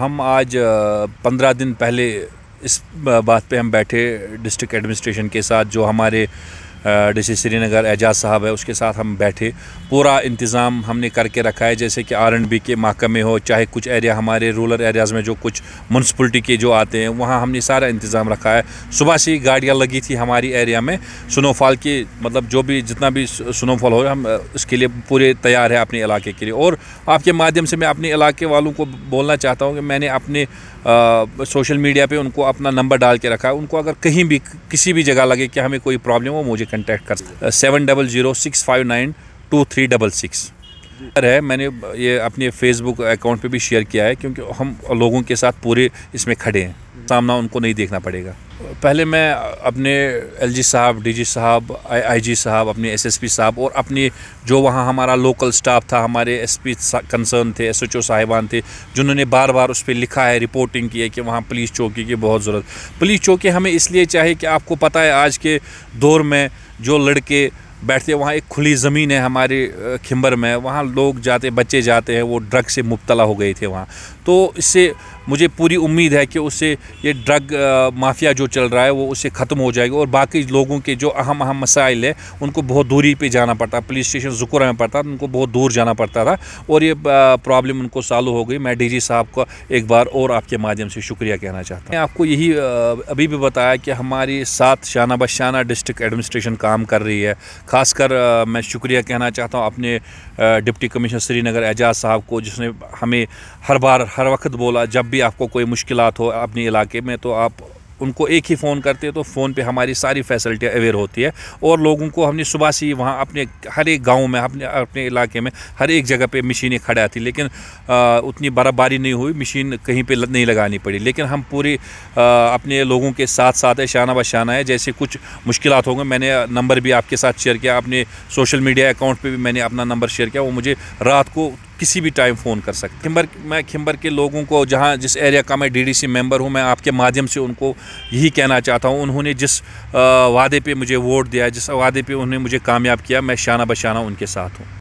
हम आज पंद्रह दिन पहले इस बात पे हम बैठे डिस्ट्रिक्ट एडमिनिस्ट्रेशन के साथ जो हमारे डी सी श्रीनगर एजाज साहब है उसके साथ हम बैठे पूरा इंतज़ाम हमने करके रखा है जैसे कि आर एंड बी के महकमे हो चाहे कुछ एरिया हमारे रूरल एरियाज़ में जो कुछ म्यूनसिपलिटी के जो आते हैं वहाँ हमने सारा इंतज़ाम रखा है सुबह से ही गाड़ियाँ लगी थी हमारी एरिया में स्नोफॉल की मतलब जो भी जितना भी स्नोफॉल हो हम इसके लिए पूरे तैयार है अपने इलाके के लिए और आपके माध्यम से मैं अपने इलाके वालों को बोलना चाहता हूँ कि मैंने अपने आ, सोशल मीडिया पर उनको अपना नंबर डाल के रखा है उनको अगर कहीं भी किसी भी जगह लगे कि हमें कोई प्रॉब्लम हो मुझे कंटेक्ट कर seven double zero six five nine two three double six है मैंने ये अपने फेसबुक अकाउंट पे भी शेयर किया है क्योंकि हम लोगों के साथ पूरे इसमें खड़े हैं सामना उनको नहीं देखना पड़ेगा पहले मैं अपने एलजी साहब डीजी साहब आईजी साहब अपने एसएसपी साहब और अपने जो वहाँ हमारा लोकल स्टाफ था हमारे एसपी कंसर्न थे एसएचओ साहिबान थे जिन्होंने बार बार उस पर लिखा है रिपोर्टिंग की है कि वहाँ पुलिस चौकी की बहुत ज़रूरत पुलिस चौकी हमें इसलिए चाहिए कि आपको पता है आज के दौर में जो लड़के बैठते वहाँ एक खुली ज़मीन है हमारे खिम्बर में वहाँ लोग जाते बच्चे जाते हैं वो ड्रग से मुबतला हो गए थे वहाँ तो इससे मुझे पूरी उम्मीद है कि उससे ये ड्रग माफिया जो चल रहा है वो उससे ख़त्म हो जाएगा और बाकी लोगों के जो अहम अहम मसाइल है उनको बहुत दूरी पे जाना पड़ता पुलिस स्टेशन जुकुरा में पड़ता उनको बहुत दूर जाना पड़ता था और ये प्रॉब्लम उनको सालों हो गई मैं डी साहब का एक बार और आपके माध्यम से शुक्रिया कहना चाहता हूँ आपको यही अभी भी बताया कि हमारी सात शाना बशाना डिस्ट्रिक्ट एडमिनिस्ट्रेशन काम कर रही है खासकर मैं शुक्रिया कहना चाहता हूँ अपने डिप्टी कमिश्नर श्रीनगर एजाज साहब को जिसने हमें हर बार हर वक्त बोला जब भी आपको कोई मुश्किल हो अपने इलाके में तो आप उनको एक ही फ़ोन करते हैं तो फ़ोन पे हमारी सारी फैसिलिटी अवेयर होती है और लोगों को हमने सुबह से ही वहाँ अपने हर एक गांव में अपने अपने इलाके में हर एक जगह पे मशीनें खड़ा थी लेकिन आ, उतनी बर्फ़बारी नहीं हुई मशीन कहीं पे नहीं लगानी पड़ी लेकिन हम पूरी आ, अपने लोगों के साथ साथ है शाना बशाना है जैसे कुछ मुश्किल होंगे मैंने नंबर भी आपके साथ शेयर किया अपने सोशल मीडिया अकाउंट पर भी मैंने अपना नंबर शेयर किया वो मुझे रात को किसी भी टाइम फ़ोन कर सकते खिम्बर मैं खिम्बर के लोगों को जहाँ जिस एरिया का मैं डीडीसी मेंबर हूँ मैं आपके माध्यम से उनको यही कहना चाहता हूँ उन्होंने जिस वादे पे मुझे वोट दिया जिस वादे पे उन्होंने मुझे कामयाब किया मैं शाना बशाना उनके साथ हूँ